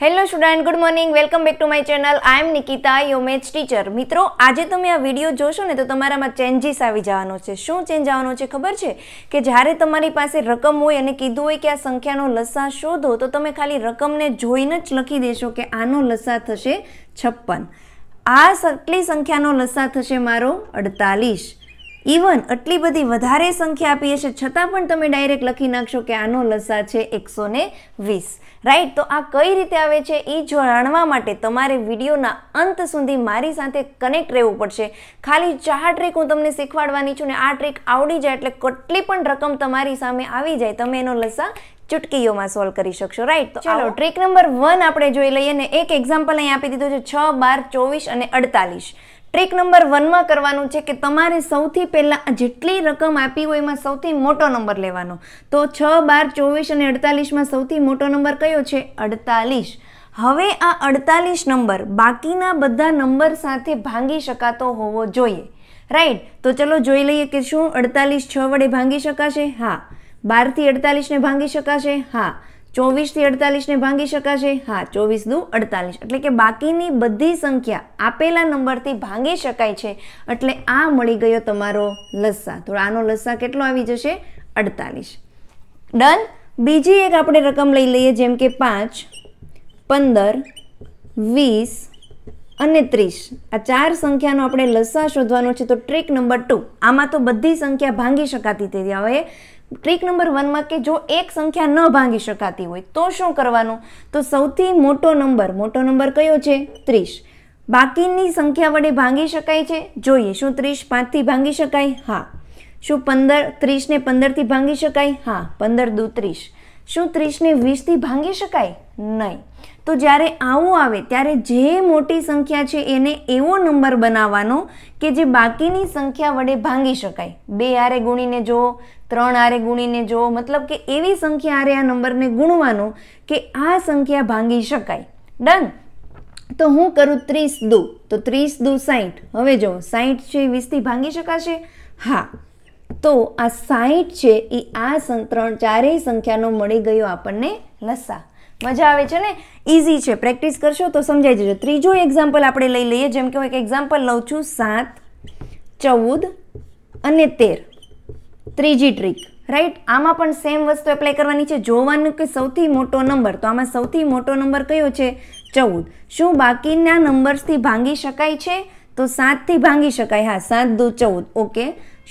hello student good morning welcome back to my channel I am Nikita your math teacher મિત્રો આજે તમે આ video જોશો ને તો તમારામાં ચેન્જીસ આવી જવાનો છે શું ચેન્જ આવવાનો છે ખબર છે કે જ્યારે તમારી પાસે રકમ હોય અને કીધું હોય કે આ સંખ્યાનો લસા શોધો તો તમે ખાલી રકમને જોઈને જ લખી દેશો કે આનો લસા થશે છપ્પન આ સટલી સંખ્યાનો લસા થશે મારો અડતાલીસ ઇવન આટલી બધી વધારે સંખ્યા આપી હશે છતાં પણ તમે ડાયરેક્ટ લખી નાખશો કે આનો લસા છે એકસો ને વીસ રાઈટ તો આ કઈ રીતે આવે છે એ જાણવા માટે તમારે વિડીયોના અંત સુધી મારી સાથે કનેક્ટ રહેવું પડશે ખાલી ચાર ટ્રીક હું તમને શીખવાડવાની છું ને આ ટ્રીક આવડી જાય એટલે કેટલી પણ રકમ તમારી સામે આવી જાય તમે એનો લસા ચુટકીઓમાં સોલ્વ કરી શકશો રાઈટ તો ચાલો ટ્રીક નંબર વન આપણે જોઈ લઈએ ને એક એક્ઝામ્પલ અહીં આપી દીધું છે છ બાર ચોવીસ અને અડતાલીસ ટ્રીક નંબર વનમાં કરવાનું છે કે તમારે સૌથી પહેલાં જેટલી રકમ આપી હોય એમાં સૌથી મોટો નંબર લેવાનો તો છ બાર ચોવીસ અને અડતાલીસમાં સૌથી મોટો નંબર કયો છે અડતાલીસ હવે આ અડતાલીસ નંબર બાકીના બધા નંબર સાથે ભાંગી શકાતો હોવો જોઈએ રાઈટ તો ચલો જોઈ લઈએ કે શું અડતાલીસ છ વડે ભાંગી શકાશે હા બારથી અડતાલીસને ભાંગી શકાશે હા ચોવીસથી અડતાલીસને ભાંગી શકાશે હા ચોવીસ દુ અડતાલીસ એટલે કે બાકીની બધી સંખ્યા આપેલા નંબરથી ભાંગી શકાય છે એટલે આ મળી ગયો તમારો લસ્સા તો આનો લસ્સા કેટલો આવી જશે અડતાલીસ ડન બીજી એક આપણે રકમ લઈ લઈએ જેમ કે પાંચ પંદર વીસ અને ત્રીસ આ ચાર સંખ્યાનો આપણે લસા શોધવાનો છે તો ટ્રીક નંબર ટુ આમાં તો બધી સંખ્યા ભાંગી શકાતી હતી હવે ટ્રીક નંબર વનમાં કે જો એક સંખ્યા ન ભાંગી શકાતી હોય તો શું કરવાનું તો સૌથી મોટો નંબર મોટો નંબર કયો છે ત્રીસ બાકીની સંખ્યા વડે ભાંગી શકાય છે જોઈએ શું ત્રીસ પાંચથી ભાંગી શકાય હા શું પંદર ત્રીસને પંદરથી ભાંગી શકાય હા પંદર દુ ત્રીસ શું ત્રીસને વીસથી ભાંગી શકાય નહીં તો જ્યારે આવું આવે ત્યારે જે મોટી સંખ્યા છે એને એવો નંબર બનાવવાનો કે જે બાકીની સંખ્યા વડે ભાંગી શકાય બે આરે ગુણીને જો ત્રણ આરે ગુણીને જો મતલબ કે એવી સંખ્યા આરે આ નંબરને ગુણવાનો કે આ સંખ્યા ભાંગી શકાય ડન તો હું કરું ત્રીસ દુ તો ત્રીસ દુ સાહીઠ હવે જો સાહીઠ છે એ વીસથી ભાંગી શકાશે હા તો આ સાહીઠ છે એ આ ત્રણ ચારેય સંખ્યાનો મળી ગયો આપણને લસા મજા આવે છે ને ઇઝી છે પ્રેક્ટિસ કરશો તો સમજાઈ જજો ત્રીજો એક્ઝામ્પલ આપણે લઈ લઈએ જેમ કે હું એક એક્ઝામ્પલ લઉં છું સાત ચૌદ અને તેર ત્રીજી ટ્રીક રાઈટ આમાં પણ સેમ વસ્તુ એપ્લાય કરવાની છે જોવાનું કે સૌથી મોટો નંબર તો આમાં સૌથી મોટો નંબર કયો છે ચૌદ શું બાકીના નંબર્સથી ભાંગી શકાય છે તો સાતથી ભાંગી શકાય હા સાત દુ ચૌદ ઓકે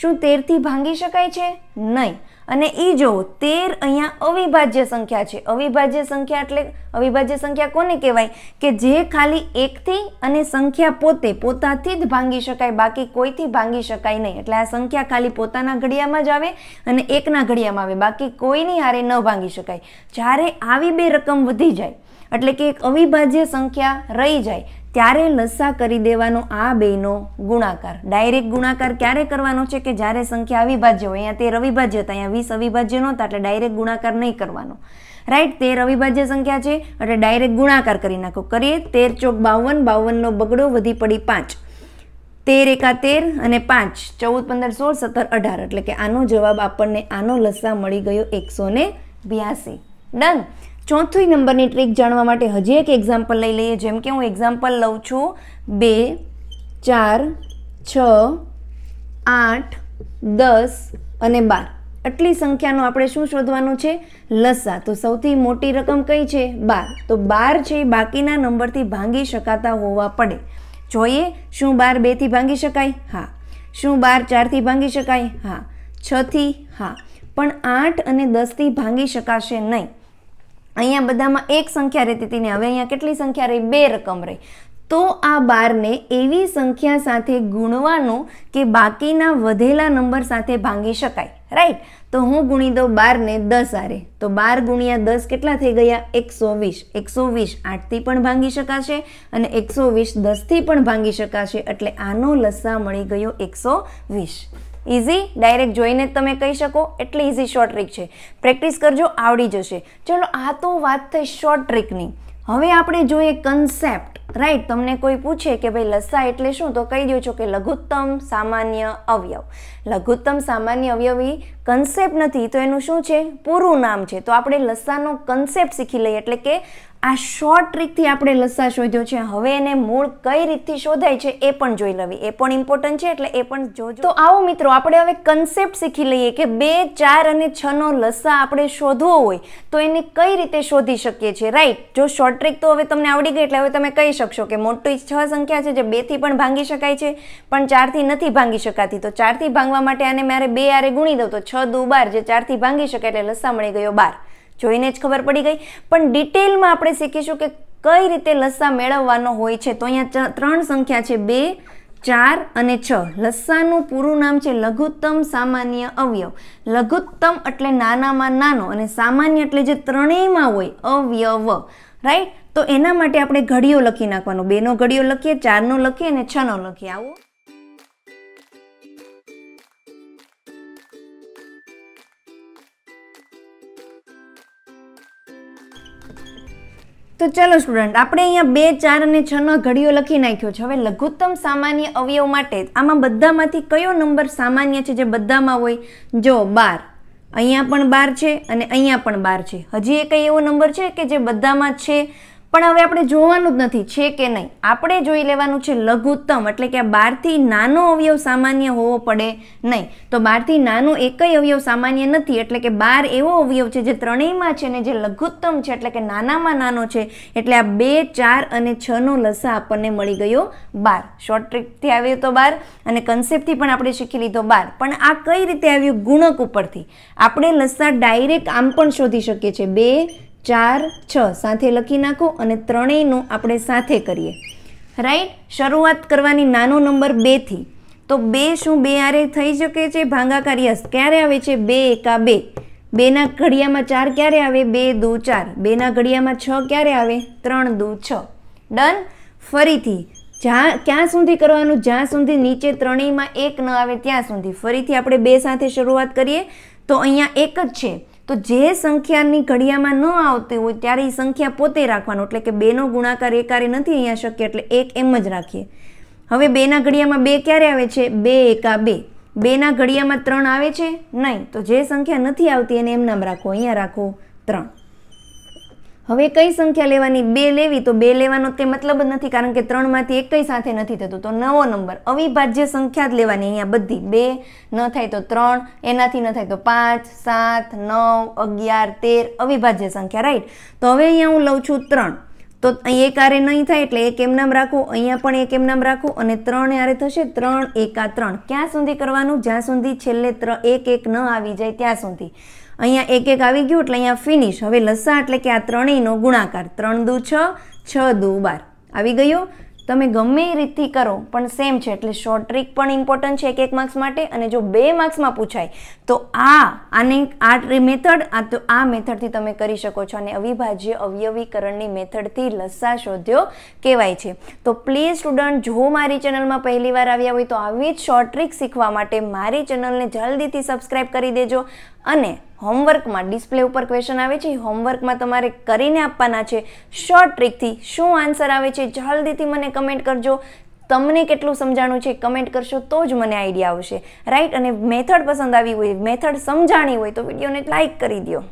શું તેરથી ભાંગી શકાય છે નહીં અને એ જુઓ તેર અહીંયા અવિભાજ્ય સંખ્યા છે અવિભાજ્ય સંખ્યા એટલે અવિભાજ્ય સંખ્યા કોને કહેવાય કે જે ખાલી એકથી અને સંખ્યા પોતે પોતાથી જ ભાંગી શકાય બાકી કોઈથી ભાંગી શકાય નહીં એટલે આ સંખ્યા ખાલી પોતાના ઘડિયામાં જ આવે અને એકના ઘડિયામાં આવે બાકી કોઈની હારે ન ભાંગી શકાય જ્યારે આવી બે રકમ વધી જાય એટલે કે એક અવિભાજ્ય સંખ્યા રહી જાય ત્યારે લસા કરી દેવાનો આ બેનો ગુણાકાર ડાયરેક્ટ ગુણાકાર ક્યારે કરવાનો છે કે જ્યારે સંખ્યા અવિભાજ્ય હોય અહીંયા તેર અવિભાજ્ય હતા અહીંયા વીસ અવિભાજ્ય નહોતા એટલે ડાયરેક્ટ ગુણાકાર નહીં કરવાનો રાઈટ તેર અવિભાજ્ય સંખ્યા છે એટલે ડાયરેક્ટ ગુણાકાર કરી નાખો કરીએ તેર ચોક બાવન બાવનનો બગડો વધી પડી પાંચ તેર એકા તેર અને પાંચ ચૌદ પંદર સોળ સત્તર અઢાર એટલે કે આનો જવાબ આપણને આનો લસા મળી ગયો એકસો ને બ્યાસી ડન ચોથી નંબરની ટ્રીક જાણવા માટે હજી એક એક્ઝામ્પલ લઈ લઈએ જેમ કે હું એક્ઝામ્પલ લઉં છું બે ચાર છ આઠ દસ અને બાર આટલી સંખ્યાનો આપણે શું શોધવાનું છે લસા તો સૌથી મોટી રકમ કઈ છે બાર તો બાર છે બાકીના નંબરથી ભાંગી શકાતા હોવા પડે જોઈએ શું બાર બેથી ભાંગી શકાય હા શું બાર ચારથી ભાંગી શકાય હા છથી હા પણ આઠ અને દસથી ભાંગી શકાશે નહીં અહીંયા બધામાં એક સંખ્યા રહેતી હતી ને હવે અહીંયા કેટલી સંખ્યા રહી બે રકમ રહી તો આ બારને એવી સંખ્યા સાથે ગુણવાનું કે બાકીના વધેલા નંબર સાથે ભાંગી શકાય રાઈટ તો હું ગુણી દઉં બારને દસ આરે તો બાર ગુણ્યા દસ કેટલા થઈ ગયા એકસો વીસ એકસો વીસ આઠથી પણ ભાંગી શકાશે અને એકસો વીસ દસથી પણ ભાંગી શકાશે એટલે આનો લસ્સા મળી ગયો એકસો વીસ ઇઝી ડાયરેક્ટ જોઈને તમે કહી શકો એટલી ઇઝી શોર્ટ ટ્રીક છે પ્રેક્ટિસ કરજો આવડી જશે ચલો આ તો વાત થઈ શોર્ટ ટ્રીકની હવે આપણે જોઈએ કન્સેપ્ટ રાઈટ તમને કોઈ પૂછે કે ભાઈ લસા એટલે શું તો કહી દો છો કે લઘુત્તમ સામાન્ય અવયવ લઘુત્તમ સામાન્ય અવયવી કન્સેપ્ટ નથી તો એનું શું છે પૂરું નામ છે તો આપણે લસાનો કન્સેપ્ટ શીખી લઈએ એટલે કે આ શોર્ટ ટ્રીકથી આપણે લસા શોધ્યો છે હવે એને મૂળ કઈ રીતથી શોધાય છે એ પણ જોઈ લેવી એ પણ ઇમ્પોર્ટન્ટ છે એટલે એ પણ જોજો તો આવો મિત્રો આપણે હવે કન્સેપ્ટ શીખી લઈએ કે બે ચાર અને છનો લસા આપણે શોધવો હોય તો એને કઈ રીતે શોધી શકીએ છીએ રાઈટ જો શોર્ટ ટ્રીક તો હવે તમને આવડી ગઈ એટલે હવે તમે કહી શકો શકશો કે મોટી છ સંખ્યા છે જે બેથી પણ ભાંગી શકાય છે પણ ચારથી નથી ભાંગી શકાતી તો ચારથી ભાંગવા માટે આને મારે બે આરે ગુણી દઉં તો છ દુ બાર જે ચારથી ભાંગી શકાય એટલે લસા મળી ગયો બાર જોઈને જ ખબર પડી ગઈ પણ ડિટેલમાં આપણે શીખીશું કે કઈ રીતે લસા મેળવવાનો હોય છે તો અહીંયા ત્રણ સંખ્યા છે બે ચાર અને છ લસાનું પૂરું નામ છે લઘુત્તમ સામાન્ય અવયવ લઘુત્તમ એટલે નાનામાં નાનો અને સામાન્ય એટલે જે ત્રણેયમાં હોય અવયવ રાઈટ તો એના માટે આપણે ઘડીઓ લખી નાખવાનો બેનો ઘડીઓ લખીએ ચારનો લખીએ અને છનો લખીએ આવું તો ચલો સ્ટુડન્ટ આપણે અહીંયા બે ચાર અને છ છનો ઘડીઓ લખી નાખ્યો છે હવે લઘુત્તમ સામાન્ય અવયવ માટે આમાં બધામાંથી કયો નંબર સામાન્ય છે જે બધામાં હોય જો બાર અહીંયા પણ બાર છે અને અહીંયા પણ બાર છે હજી એ કંઈ એવો નંબર છે કે જે બધામાં છે પણ હવે આપણે જોવાનું જ નથી છે કે નહીં આપણે જોઈ લેવાનું છે લઘુત્તમ એટલે કે બારથી નાનો અવયવ સામાન્ય હોવો પડે નહીં તો બહારથી નાનો એકય અવયવ સામાન્ય નથી એટલે કે બાર એવો અવયવ છે જે ત્રણેયમાં છે ને જે લઘુત્તમ છે એટલે કે નાનામાં નાનો છે એટલે આ બે ચાર અને છનો લસા આપણને મળી ગયો બાર શોર્ટ ટ્રીકથી આવ્યો તો બાર અને કન્સેપ્ટથી પણ આપણે શીખી લીધો બાર પણ આ કઈ રીતે આવ્યું ગુણક ઉપરથી આપણે લસા ડાયરેક્ટ આમ પણ શોધી શકીએ છીએ બે ચાર છ સાથે લખી નાખો અને ત્રણેયનું આપણે સાથે કરીએ રાઈટ શરૂઆત કરવાની નાનો નંબર બેથી તો બે શું બે આરે થઈ શકે છે ભાંગાકાર યસ ક્યારે આવે છે બે એકા બે બેના ઘડિયામાં ચાર ક્યારે આવે બે દુ ચાર બેના ઘડિયામાં છ ક્યારે આવે ત્રણ દુ છ ડન ફરીથી જ્યાં ક્યાં સુધી કરવાનું જ્યાં સુધી નીચે ત્રણેયમાં એક ન આવે ત્યાં સુધી ફરીથી આપણે બે સાથે શરૂઆત કરીએ તો અહીંયા એક જ છે તો જે સંખ્યાની ઘડિયામાં ન આવતી હોય ત્યારે એ સંખ્યા પોતે રાખવાનો એટલે કે બેનો ગુણાકાર એકારે નથી અહીંયા શક્ય એટલે એક એમ જ રાખીએ હવે બેના ઘડિયામાં બે ક્યારે આવે છે બે એકા બે બેના ઘડિયામાં ત્રણ આવે છે નહીં તો જે સંખ્યા નથી આવતી એને એમ નામ રાખો અહીંયા રાખો ત્રણ હવે કઈ સંખ્યા લેવાની બે લેવી તો બે લેવાનો તે મતલબ જ નથી કારણ કે ત્રણમાંથી એક કઈ સાથે નથી થતું તો નવો નંબર અવિભાજ્ય સંખ્યા જ લેવાની અહીંયા બધી બે ન થાય તો ત્રણ એનાથી ન થાય તો પાંચ સાત નવ અગિયાર તેર અવિભાજ્ય સંખ્યા રાઈટ તો હવે અહીંયા હું લઉં છું ત્રણ તો અહીં એક આરે નહીં થાય એટલે એક એમ નામ રાખું અહીંયા પણ એક એમ નામ રાખું અને ત્રણ આરે થશે ત્રણ એકા ત્રણ ક્યાં સુધી કરવાનું જ્યાં સુધી છેલ્લે એક એક ન આવી જાય ત્યાં સુધી અહીંયા એક એક આવી ગયું એટલે અહીંયા ફિનિશ હવે લસા એટલે કે આ ત્રણેયનો ગુણાકાર ત્રણ દુ છ છ દુ બાર આવી ગયો તમે ગમે એ રીતથી કરો પણ સેમ છે એટલે શોર્ટ ટ્રિક પણ ઇમ્પોર્ટન્ટ છે એક એક માર્ક્સ માટે અને જો બે માર્ક્સમાં પૂછાય તો આ આને આ મેથડ આ તો આ મેથડથી તમે કરી શકો છો અને અવિભાજ્ય અવયવીકરણની મેથડથી લસ્સા શોધ્યો કહેવાય છે તો પ્લીઝ સ્ટુડન્ટ જો મારી ચેનલમાં પહેલી વાર આવ્યા હોય તો આવી જ શોર્ટ ટ્રીક શીખવા માટે મારી ચેનલને જલ્દીથી સબસ્ક્રાઈબ કરી દેજો અને હોમવર્કમાં ડિસ્પ્લે ઉપર ક્વેશ્ચન આવે છે હોમવર્કમાં તમારે કરીને આપવાના છે શોર્ટ ટ્રીકથી શું આન્સર આવે છે જલ્દીથી મને કમેન્ટ કરજો તમને કેટલું સમજાણું છે કમેન્ટ કરશો તો જ મને આઈડિયા આવશે રાઈટ અને મેથડ પસંદ આવી હોય મેથડ સમજાણી હોય તો વિડીયોને લાઇક કરી દો